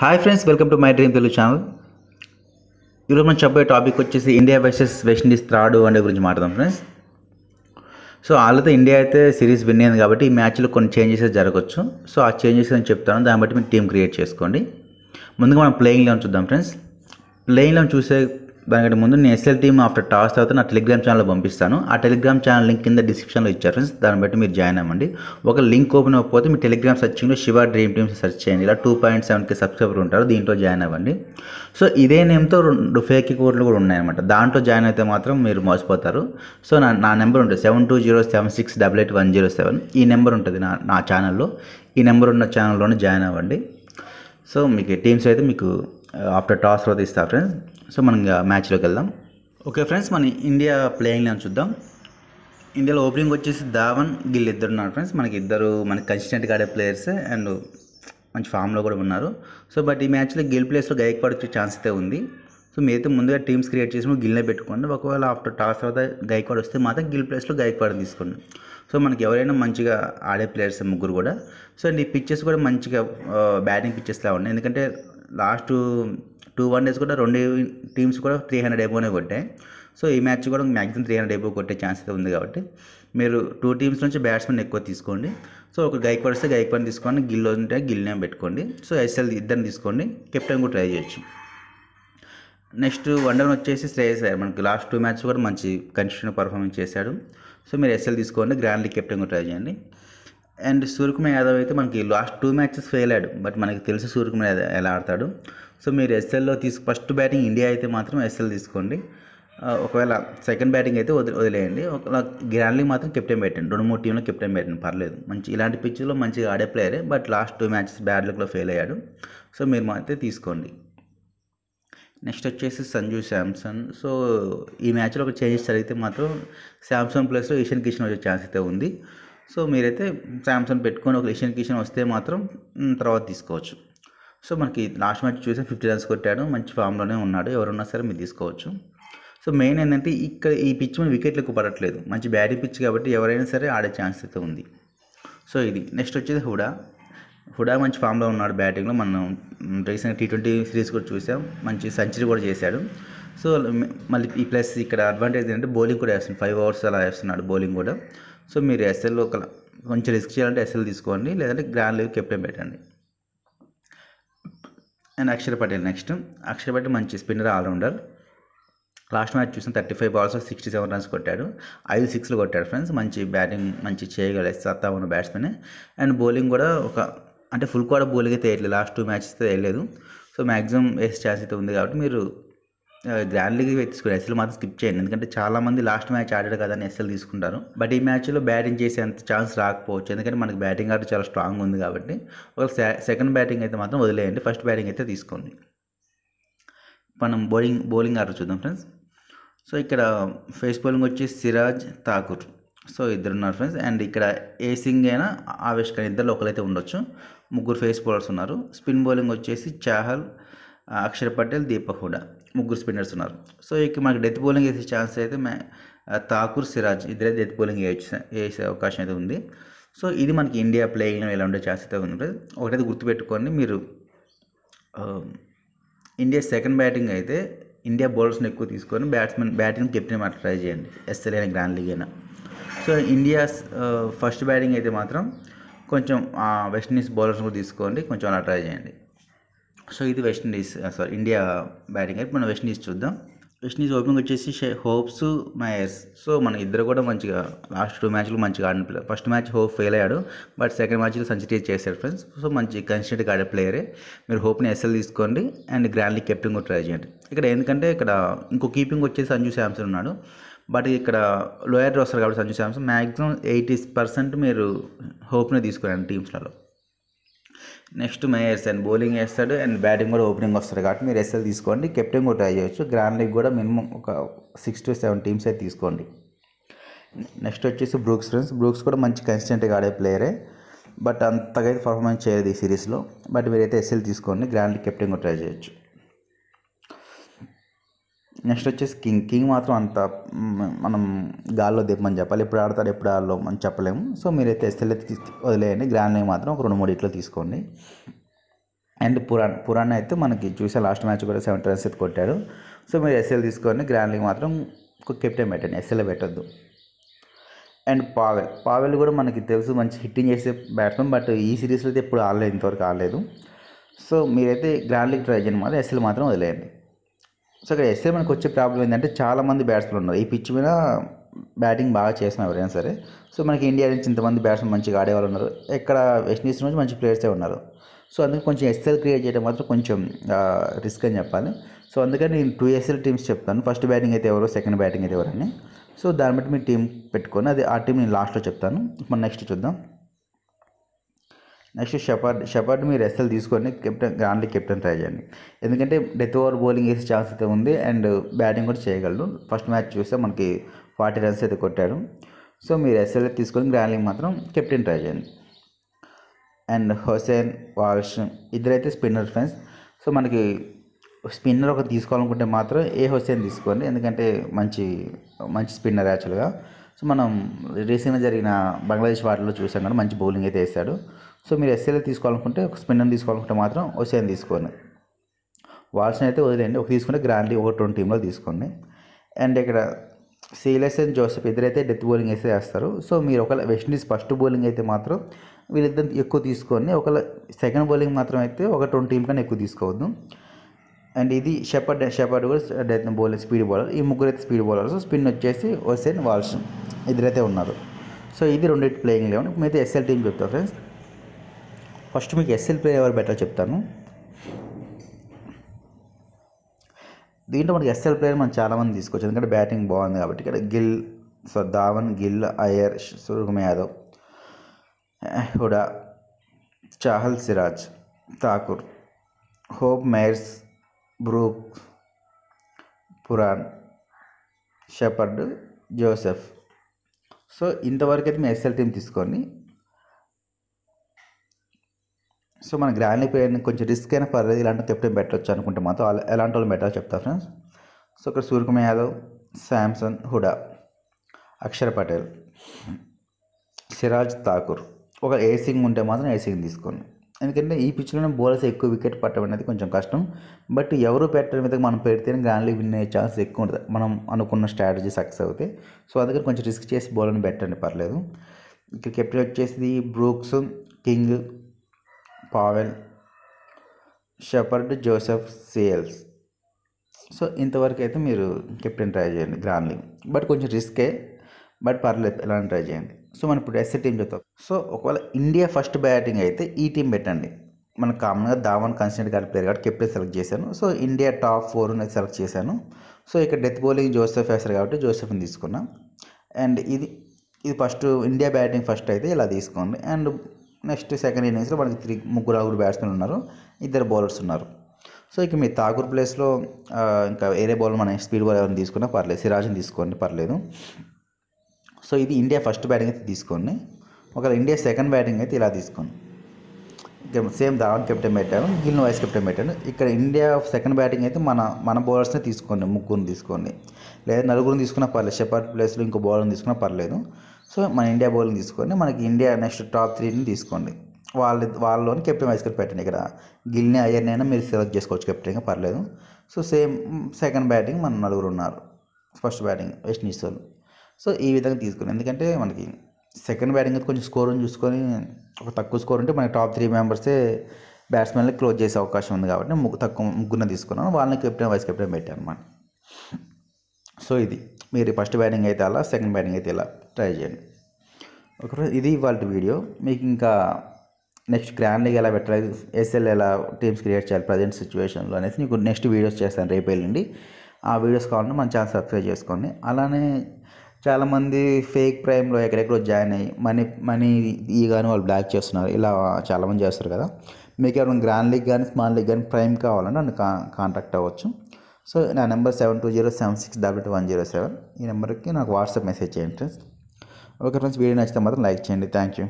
hi friends welcome to my dream Telugu channel ఈరోజు మనం చెప్పే టాపిక్ వచ్చేసి ఇండియా వర్సెస్ వెస్టిండీస్ థ్రాడ్ అనే గురించి మాట్లాడదాం ఫ్రెండ్స్ సో ఆల్రెడీ ఇండియా అయితే సిరీస్ విన్ అయింది కాబట్టి ఈ మ్యాచ్లో కొన్ని చేంజెస్ జరగవచ్చు సో ఆ చేంజెస్ అని చెప్తాను దాన్ని బట్టి మీరు టీం క్రియేట్ చేసుకోండి ముందుగా మనం ప్లేయింగ్ లెవెన్ చూద్దాం ఫ్రెండ్స్ ప్లేయింగ్ లెవెన్ చూసే దానికంటే ముందు నేను ఎస్ఎల్ టీమ్ ఆఫ్టర్ టాస్ తర్వాత నా టెలిగ్రామ్ ఛానల్ పంపిస్తాను ఆ టెలిగ్రామ్ ఛానల్ లింక్ కింద డిస్క్రిప్షన్లో ఇచ్చారు ఫ్రెండ్స్ దాన్ని బట్టి మీరు జాయిన్ అవ్వండి ఒక లింక్ ఓపెన్ అవ్వకపోతే మీ టెలిగ్రామ్ సర్చింగ్లో శివ డ్రీమ్ టీమ్స్ సెర్చ్ చేయండి ఇలా టూ పాయింట్ సెవెన్కి సబ్స్క్రైబర్ ఉంటారు దీంట్లో జాయిన్ అవ్వండి సో ఇదే నేమ్తో రెండు ఫేక్ కోట్లు కూడా ఉన్నాయన్నమాట దాంట్లో జాయిన్ అయితే మాత్రం మీరు మోసపోతారు సో నా నా నెంబర్ ఉంటుంది seven two zero seven six double eight one zero seven ఈ నెంబర్ ఉంటుంది నా నా ఛానల్లో ఈ నెంబర్ ఉన్న ఛానల్లోనే జాయిన్ అవ్వండి సో మీకు టీమ్స్ అయితే మీకు ఆఫ్టర్ uh, టాస్ తర్వాత ఇస్తా ఫ్రెండ్స్ సో మనం మ్యాచ్లోకి వెళ్దాం ఓకే ఫ్రెండ్స్ మన ఇండియా ప్లేయింగ్ లెవెన్ చూద్దాం ఇండియాలో ఓపెనింగ్ వచ్చేసి ధావన్ గిల్ ఇద్దరు ఉన్నారు ఫ్రెండ్స్ మనకి ఇద్దరు మనకి కన్సిస్టెంట్గా ఆడే ప్లేయర్స్ అండ్ మంచి ఫామ్లో కూడా ఉన్నారు సో బట్ ఈ మ్యాచ్లో గిల్ ప్లేస్లో గైక్ వచ్చే ఛాన్స్ అయితే ఉంది సో మీరైతే ముందుగా టీమ్స్ క్రియేట్ చేసినప్పుడు గిల్నే పెట్టుకోండి ఒకవేళ ఆఫ్టర్ టాస్ తర్వాత గైక్వాడ్ వస్తే మాత్రం గిల్ ప్లేస్లో గైక్వాడ్ని తీసుకోండి సో మనకి ఎవరైనా మంచిగా ఆడే ప్లేయర్స్ ముగ్గురు కూడా సో అండ్ ఈ పిక్చర్స్ కూడా మంచిగా బ్యాటింగ్ పిచ్చెస్లా ఉన్నాయి ఎందుకంటే లాస్ట్ టూ వన్ డేస్ కూడా రెండు టీమ్స్ కూడా త్రీ హండ్రెడ్ ఎబోనే కొట్టాయి సో ఈ మ్యాచ్ కూడా మ్యాక్సిమం త్రీ హండ్రెడ్ ఎబో కొట్టే ఛాన్స్ అయితే ఉంది కాబట్టి మీరు టూ టీమ్స్ నుంచి బ్యాట్స్మెన్ ఎక్కువ తీసుకోండి సో ఒక గైక్ గైక్వాడ్ వస్తే పని తీసుకోండి గిల్లో ఉంటే గిల్నే పెట్టుకోండి సో ఎస్ఎల్ ఇద్దరిని తీసుకోండి కెప్టెన్ కూడా ట్రై చేయొచ్చు నెక్స్ట్ వన్ డౌన్ వచ్చేసి శ్రేయస్ అయ్యారు మనకి లాస్ట్ టూ మ్యాచ్ కూడా మంచి కన్స్టిట్యూషన్ పర్ఫార్మెన్స్ చేశాడు సో మీరు ఎస్ఎల్ తీసుకోండి గ్రాండ్లీ కెప్టెన్ కూడా ట్రై చేయండి అండ్ సూర్యకుమార్ యాదవ్ అయితే మనకి లాస్ట్ టూ మ్యాచెస్ ఫెయిల్ అయ్యాడు బట్ మనకి తెలుసు సూర్యకుమార్ యాదవ్ ఎలా ఆడతాడు సో మీరు ఎస్ఎల్లో తీసుకు ఫస్ట్ బ్యాటింగ్ ఇండియా అయితే మాత్రం ఎస్ఎల్ తీసుకోండి ఒకవేళ సెకండ్ బ్యాటింగ్ అయితే వదిలే వదిలేయండి ఒక గ్రాండ్లీ మాత్రం కెప్టెన్ పెట్టండి రెండు మూడు టీంలో కెప్టెన్ పెట్టండి పర్లేదు మంచి ఇలాంటి పిచ్లో మంచిగా ఆడే ప్లేయరే but last two matches bad లక్లో ఫెయిల్ అయ్యాడు సో మీరు అయితే తీసుకోండి నెక్స్ట్ వచ్చేసి సంజు శాంసన్ సో ఈ మ్యాచ్లో ఒక చేంజెస్ జరిగితే మాత్రం శాంసంగ్ ప్లస్లో ఈషన్ కిషన్ వచ్చే ఛాన్స్ అయితే ఉంది సో మీరైతే శాంసంగ్ పెట్టుకొని ఒక ఏషియన్ కిషన్ వస్తే మాత్రం తర్వాత తీసుకోవచ్చు సో మనకి లాస్ట్ మ్యాచ్ చూసే ఫిఫ్టీ రన్స్ కొట్టాడు మంచి ఫామ్లోనే ఉన్నాడు ఎవరున్నా సరే మీరు తీసుకోవచ్చు సో మెయిన్ ఏంటంటే ఇక్కడ ఈ పిచ్ వికెట్లు ఎక్కువ పడట్లేదు మంచి బ్యాటింగ్ పిచ్ కాబట్టి ఎవరైనా సరే ఆడే ఛాన్స్ అయితే ఉంది సో ఇది నెక్స్ట్ వచ్చేది హుడా హుడా మంచి ఫామ్లో ఉన్నాడు బ్యాటింగ్లో మనం రీసెంట్ టీ ట్వంటీ సిరీస్ కూడా చూసాం మంచి సెంచరీ కూడా చేశాడు సో మళ్ళీ ఈ ప్లస్ ఇక్కడ అడ్వాంటేజ్ ఏంటంటే బౌలింగ్ కూడా వేస్తుంది ఫైవ్ అవర్స్ అలా వేస్తున్నాడు బౌలింగ్ కూడా సో మీరు ఎస్ఎల్ ఒక కొంచెం రిస్క్ చేయాలంటే ఎస్ఎల్ తీసుకోండి లేదంటే గ్రాండ్ లెవెల్ కెప్టెన్ పెట్టండి అండ్ అక్షర్ పటేల్ నెక్స్ట్ అక్షర్ పటేల్ మంచి స్పిన్నర్ ఆల్రౌండర్ లాస్ట్ మ్యాచ్ చూసిన thirty five balls sixty seven runs కొట్టాడు ఐదు సిక్స్లు కొట్టాడు ఫ్రెండ్స్ మంచి బ్యాటింగ్ మంచి చేయగల సత్తా ఉన్న బ్యాట్స్మెన్ అండ్ బౌలింగ్ కూడా ఒక అంటే ఫుల్ కూడా బౌలింగ్ అయితే వేయట్లేదు లాస్ట్ టూ మ్యాచ్స్ అయితే వేయలేదు సో మ్యాక్సిమం వేసే ఛాన్స్ అయితే ఉంది కాబట్టి మీరు గ్రాండ్ లీగ్ తీసుకుని ఎస్ఎల్ మాత్రం స్కిప్ చేయండి ఎందుకంటే చాలామంది లాస్ట్ మ్యాచ్ ఆడాడు అని ఎస్ఎల్ తీసుకుంటారు బట్ ఈ మ్యాచ్లో బ్యాటింగ్ చేసే అంత ఛాన్స్ రాకపోవచ్చు ఎందుకంటే మనకి బ్యాటింగ్ ఆర్డర్ చాలా స్ట్రాంగ్ ఉంది కాబట్టి ఒక సెకండ్ బ్యాటింగ్ అయితే మాత్రం వదిలేయండి ఫస్ట్ బ్యాటింగ్ అయితే తీసుకోండి మనం బౌలింగ్ బౌలింగ్ ఆర్డర్ చూద్దాం ఫ్రెండ్స్ సో ఇక్కడ ఫేస్ బౌలింగ్ వచ్చి సిరాజ్ ఠాకూర్ సో ఇద్దరు ఉన్నారు ఫ్రెండ్స్ అండ్ ఇక్కడ ఏ సింగ్ అయినా ఆవేష్ కానీ ఇద్దరు ఒకరైతే ఉండొచ్చు ముగ్గురు ఫేస్ బౌలర్స్ ఉన్నారు స్పిన్ బౌలింగ్ వచ్చేసి చాహల్ అక్షర్ పటేల్ దీపక్ హుడా ముగ్గురు స్పిన్నర్స్ ఉన్నారు సో ఇక మనకి డెత్ బౌలింగ్ వేసే ఛాన్స్ అయితే మే ఠాకూర్ సిరాజ్ ఇద్దరే డెత్ బౌలింగ్ వేసే వేసే అవకాశం అయితే ఉంది సో ఇది మనకి ఇండియా ప్లేయింగ్లో ఎలా ఉండే ఛాన్స్ అయితే ఉంది ఒకటైతే గుర్తుపెట్టుకోండి మీరు ఇండియా సెకండ్ బ్యాటింగ్ అయితే ఇండియా బౌలర్స్ని ఎక్కువ తీసుకొని బ్యాట్స్మెన్ బ్యాటింగ్ కెప్టెన్ మాట ట్రై చేయండి ఎస్ఎల్ అయినా గ్రాండ్ లీగ్ అయినా సో ఇండియా ఫస్ట్ బ్యాటింగ్ అయితే మాత్రం కొంచెం వెస్ట్ ఇండీస్ బౌలర్స్ కూడా తీసుకోండి కొంచెం అలా ట్రై చేయండి సో ఇది వెస్టిండీస్ సారీ ఇండియా బ్యాటింగ్ అయితే మనం వెస్టిండీస్ చూద్దాం వెస్టిండీస్ ఓపెనింగ్ వచ్చేసి హోప్స్ మయర్స్ సో మన ఇద్దరు కూడా మంచిగా లాస్ట్ టూ మ్యాచ్లు మంచిగా ఆడిన player first match Hope fail అయ్యాడు బట్ సెకండ్ మ్యాచ్లో సెంచరీ చేశారు ఫ్రెండ్స్ సో మంచి కన్సిడెంట్గా ఆడే ప్లేయరే మీరు హోప్ని ఎస్ఎల్ తీసుకోండి అండ్ గ్రాండ్లీ కెప్టెన్ కూడా ట్రై చేయండి ఇక్కడ ఎందుకంటే ఇక్కడ ఇంకో కీపింగ్ వచ్చేసి సంజు శాంసన్ ఉన్నాడు బట్ ఇక్కడ లోయర్ వస్తారు కాబట్టి Sanju Samson maximum eighty percent మీరు హోప్ని తీసుకురండి టీమ్స్లలో నెక్స్ట్ అండ్ బౌలింగ్ వేస్తాడు అండ్ బ్యాటింగ్ కూడా ఓపెనింగ్ వస్తాడు కాబట్టి మీరు ఎస్ఎల్ తీసుకోండి కెప్టెన్ కూడా ట్రై చేయొచ్చు గ్రాండ్ లీగ్ కూడా మినిమం ఒక సిక్స్ టు సెవెన్ టీమ్స్ అయితే తీసుకోండి నెక్స్ట్ వచ్చేసి బ్రూక్స్ ఫ్రెండ్స్ బ్రూక్స్ కూడా మంచి కన్సిస్టెంట్గా ఆడే ప్లేయరే బట్ అంతగా అయితే పర్ఫార్మెన్స్ చేయదు ఈ సిరీస్లో బట్ మీరైతే ఎస్ఎల్ తీసుకోండి గ్రాండ్ లీగ్ కెప్టెన్ కూడా ట్రై చేయొచ్చు నెక్స్ట్ వచ్చేసి కింగ్ కింగ్ మాత్రం అంత మనం గాల్లో దెబ్బని చెప్పాలి ఎప్పుడు ఆడతాడు ఎప్పుడు ఆడలో మనం చెప్పలేము సో మీరైతే ఎస్ఎల్ వదిలేయండి గ్రాండ్ మాత్రం ఒక రెండు మూడు ఇట్లు తీసుకోండి అండ్ పురాణ్ పురాణ్ అయితే మనకి చూసే లాస్ట్ మ్యాచ్ కూడా సెవెన్ రన్స్ అయితే కొట్టాడు సో మీరు ఎస్ఎల్ తీసుకోండి గ్రాండ్ లీగ్ మాత్రం కెప్టెన్ పెట్టండి ఎస్ఎల్ పెట్టద్దు అండ్ పావెల్ పావెల్ కూడా మనకి తెలుసు మంచి హిట్టింగ్ చేసే బ్యాట్స్మెన్ బట్ ఈ సిరీస్లో అయితే ఎప్పుడు ఆడలేదు ఇంతవరకు ఆడలేదు సో మీరైతే గ్రాండ్ లీగ్ ట్రై చేయండి మాత్రం ఎస్ఎల్ మాత్రం వదిలేయండి సో ఇక్కడ ఎస్ఏ మనకు వచ్చే ప్రాబ్లం ఏంటంటే చాలామంది బ్యాట్స్మెన్ ఉన్నారు ఈ పిచ్ మీద బ్యాటింగ్ బాగా చేసిన ఎవరైనా సరే సో మనకి ఇండియా నుంచి ఇంతమంది బ్యాట్స్మెన్ మంచిగా ఆడేవాళ్ళు ఉన్నారు ఇక్కడ వెస్టిండీస్ నుంచి మంచి ప్లేయర్సే ఉన్నారు సో అందుకే కొంచెం ఎస్ఎల్ క్రియేట్ చేయడం మాత్రం కొంచెం రిస్క్ అని చెప్పాలి సో అందుకని నేను టూ ఎస్ఎల్ టీమ్స్ చెప్తాను ఫస్ట్ బ్యాటింగ్ అయితే ఎవరో సెకండ్ బ్యాటింగ్ అయితే ఎవరని సో దాన్ని బట్టి మీ టీం పెట్టుకొని అది ఆ టీం నేను లాస్ట్లో చెప్తాను మనం నెక్స్ట్ చూద్దాం నెక్స్ట్ షపర్డ్ షపర్డ్ మీరు ఎస్ఎల్ తీసుకొని కెప్టెన్ గ్రాండ్లీ కెప్టెన్ ట్రై చేయండి ఎందుకంటే డెత్ ఓవర్ బౌలింగ్ వేసే ఛాన్స్ అయితే ఉంది అండ్ బ్యాటింగ్ కూడా చేయగలరు ఫస్ట్ మ్యాచ్ చూస్తే మనకి ఫార్టీ రన్స్ అయితే కొట్టాడు సో మీరు ఎస్ఎల్ తీసుకొని గ్రాండ్లీ మాత్రం కెప్టెన్ ట్రై చేయండి అండ్ హుసేన్ వాల్ష్ ఇద్దరైతే స్పిన్నర్ ఫ్రెండ్స్ సో మనకి స్పిన్నర్ ఒకటి తీసుకోవాలనుకుంటే మాత్రం ఏ హుసేన్ తీసుకోండి ఎందుకంటే మంచి మంచి స్పిన్నర్ యాక్చువల్గా సో మనం రీసెంట్గా జరిగిన బంగ్లాదేశ్ వాటిలో చూసాం కూడా మంచి బౌలింగ్ అయితే వేశాడు సో మీరు ఎస్ఏలో తీసుకోవాలనుకుంటే ఒక స్పిన్నర్ తీసుకోవాలనుకుంటే మాత్రం ఓసేన్ తీసుకోండి వాల్స్ని అయితే వదిలేయండి ఒక తీసుకుంటే గ్రాండ్లీ ఒక ట్వంటీ టీంలో తీసుకోండి అండ్ ఇక్కడ సీలెస్ అండ్ జోసెఫ్ ఇద్దరైతే డెత్ బౌలింగ్ అయితే వేస్తారు సో మీరు ఒకవేళ వెస్టిండీస్ ఫస్ట్ బౌలింగ్ అయితే మాత్రం వీళ్ళిద్దరు ఎక్కువ తీసుకొని ఒకవేళ సెకండ్ బౌలింగ్ మాత్రం అయితే ఒక ట్వంటీ టీం కన్నా ఎక్కువ తీసుకోవద్దు అండ్ ఇది షెపర్డ్ షెపర్డ్ కూడా డెత్ బౌలర్ స్పీడ్ బౌలర్ ఈ ముగ్గురు అయితే స్పీడ్ బౌలర్స్ స్పిన్ వచ్చేసి వసేన్ వాల్స్ ఇద్దరైతే ఉన్నారు సో ఇది రెండు ప్లేయింగ్ లేవు మీ అయితే ఎస్ఎల్ టీం చెప్తా ఫ్రెండ్స్ కష్టమే ఎస్ఎల్ ప్లేయర్ బట్టా చెప్తాను వీంత్ర మన ఎస్ఎల్ ప్లేయర్ మనం చాలా మంది తీసుకు వచ్చేనక బ్యాటింగ్ బాగుంది కాబట్టి ఇక్కడ గిల్ స్వదావన్ గిల్ అయ్యర్ శృంగమేయదో Hooda Chahal Siraj Thakur Hope Mayers Brook Pooran Shepherd Joseph so ఇంతవరకు అయితే నేను ఎస్ఎల్ టీం తీసుకుని సో మన గ్రాండ్ పెయిన్ కొంచెం రిస్క్ అయిన పర్లేదు ఇలాంటి బెటర్ వచ్చు అనుకుంటే మాతో ఎలాంటి వాళ్ళు బెటర్ చెప్తా ఫ్రెండ్స్ సో ఇక్కడ సూర్యకుమార్ యాదవ్ శాంసన్ హుడా అక్షర్ పటేల్ సిరాజ్ ఠాకూర్ ఒక ఏసింగ్ ఉంటే మాత్రం ఏసింగ్ తీసుకోండి ఎందుకంటే ఈ పిచ్లోనే బౌలర్స్ ఎక్కువ వికెట్ పట్టడం అనేది కొంచెం కష్టం బట్ ఎవరు పెట్టడం మీద మనం పెడితేనే గ్రాండ్లీ విన్ అయ్యే ఛాన్స్ ఎక్కువ ఉంటుంది మనం అనుకున్న స్ట్రాటజీ సక్సెస్ అవుతాయి సో అందుకని కొంచెం రిస్క్ చేసి బౌలర్ని పెట్టండి పర్లేదు ఇక్కడ కెప్టెన్ వచ్చేసి Brooks King Powell Shepherd Joseph Seales so ఇంతవరకు అయితే మీరు కెప్టెన్ ట్రై చేయండి గ్రాండ్లీ బట్ కొంచెం రిస్కే బట్ పర్లేదు ఎలా ట్రై చేయండి సో మనం ఇప్పుడు ఎస్సీ టీం చెప్తాం సో ఒకవేళ ఇండియా ఫస్ట్ బ్యాటింగ్ అయితే ఈ టీం పెట్టండి మనకు కామన్గా ధావన్ కన్సిడెంట్ గారి ప్లేయర్ కాబట్టి కెప్టెన్ సెలెక్ట్ చేశాను సో ఇండియా టాప్ ఫోర్ అనేది సెలెక్ట్ చేశాను సో ఇక్కడ డెత్ బౌలింగ్ జోసెఫ్ వేస్తారు కాబట్టి జోసెఫ్ని తీసుకున్నాం అండ్ ఇది ఇది ఫస్ట్ ఇండియా బ్యాటింగ్ ఫస్ట్ అయితే ఇలా తీసుకోండి అండ్ నెక్స్ట్ సెకండ్ ఇన్నింగ్స్లో మనకి త్రీ ముగ్గురు ఆగురు బ్యాట్స్మెన్ ఉన్నారు ఇద్దరు బౌలర్స్ ఉన్నారు సో ఇక మీ తాగూర్ ప్లేస్లో ఇంకా వేరే బౌలర్ మన స్పీడ్ బాల్ ఎవరైనా తీసుకున్నా పర్లేదు సిరాజ్ని తీసుకోండి పర్లేదు సో ఇది ఇండియా ఫస్ట్ బ్యాటింగ్ అయితే తీసుకోండి ఒకవేళ ఇండియా సెకండ్ బ్యాటింగ్ అయితే ఇలా తీసుకోండి ఇక సేమ్ ధావన్ కెప్టెన్ పెట్టాను గిల్ను వైస్ కెప్టెన్ పెట్టాను ఇక్కడ ఇండియా సెకండ్ బ్యాటింగ్ అయితే మన మన బౌలర్స్నే తీసుకోండి ముగ్గురిని తీసుకోండి లేదా నలుగురిని తీసుకున్నా పర్లేదు షెపర్ ప్లేస్లో ఇంకో బౌలర్ని తీసుకున్నా పర్లేదు సో మన ఇండియా బౌలింగ్ తీసుకొని మనకి ఇండియా నెక్స్ట్ టాప్ త్రీని తీసుకోండి వాళ్ళ వాళ్ళలోని కెప్టెన్ వైస్ పెట్టండి ఇక్కడ గిల్ని అయ్యర్నైనా మీరు సెలెక్ట్ చేసుకోవచ్చు కెప్టెన్గా పర్లేదు సో సేమ్ సెకండ్ బ్యాటింగ్ మన నలుగురు ఉన్నారు ఫస్ట్ బ్యాటింగ్ వెస్ట్ ఇండీస్ వాళ్ళు సో ఈ విధంగా తీసుకుని ఎందుకంటే మనకి సెకండ్ బ్యాటింగ్ కొంచెం స్కోర్ చూసుకొని ఒక తక్కువ స్కోర్ ఉంటే మనకి టాప్ త్రీ మెంబర్సే బ్యాట్స్మెన్లు క్లోజ్ చేసే అవకాశం ఉంది కాబట్టి ముగ్గు తక్కువ ముగ్గురున తీసుకున్నాను వాళ్ళని కెప్టెన్ వైస్ కెప్టెన్ పెట్టాను అనమాట సో ఇది మీరు ఫస్ట్ బ్యాటింగ్ అయితే అలా సెకండ్ బ్యాటింగ్ అయితే ఇలా ట్రై చేయండి ఓకే ఇది ఇవాళ వీడియో మీకు ఇంకా నెక్స్ట్ గ్రాండ్ లీగ్ ఎలా పెట్టాలి ఎస్ఎల్ ఎలా టీమ్స్ క్రియేట్ చేయాలి ప్రజెంట్ సిచ్యువేషన్లో అనేసి మీకు నెక్స్ట్ వీడియోస్ చేస్తాను రేపు వెళ్ళండి ఆ వీడియోస్ కావాలంటే మన ఛానల్ సబ్స్క్రైబ్ చేసుకోండి అలానే చాలామంది ఫేక్ ప్రైమ్లో ఎక్కడెక్కడో జాయిన్ అయ్యి మనీ మనీ ఈ కానీ వాళ్ళు బ్లాక్ చేస్తున్నారు ఇలా చాలామంది చేస్తారు కదా మీకు ఎవరైనా గ్రాండ్ లీగ్ కానీ స్మాల్ లీగ్ కానీ ప్రైమ్ కావాలంటే నన్ను కా కాంటాక్ట్ అవ్వచ్చు సో నా number seven two zero seven six double two one zero seven ఈ నెంబర్కి నాకు వాట్సాప్ మెసేజ్ చేయండి ఫ్రెండ్స్ ఓకే ఫ్రెండ్స్ వీడియో నచ్చితే మాత్రం లైక్ చేయండి థ్యాంక్ యూ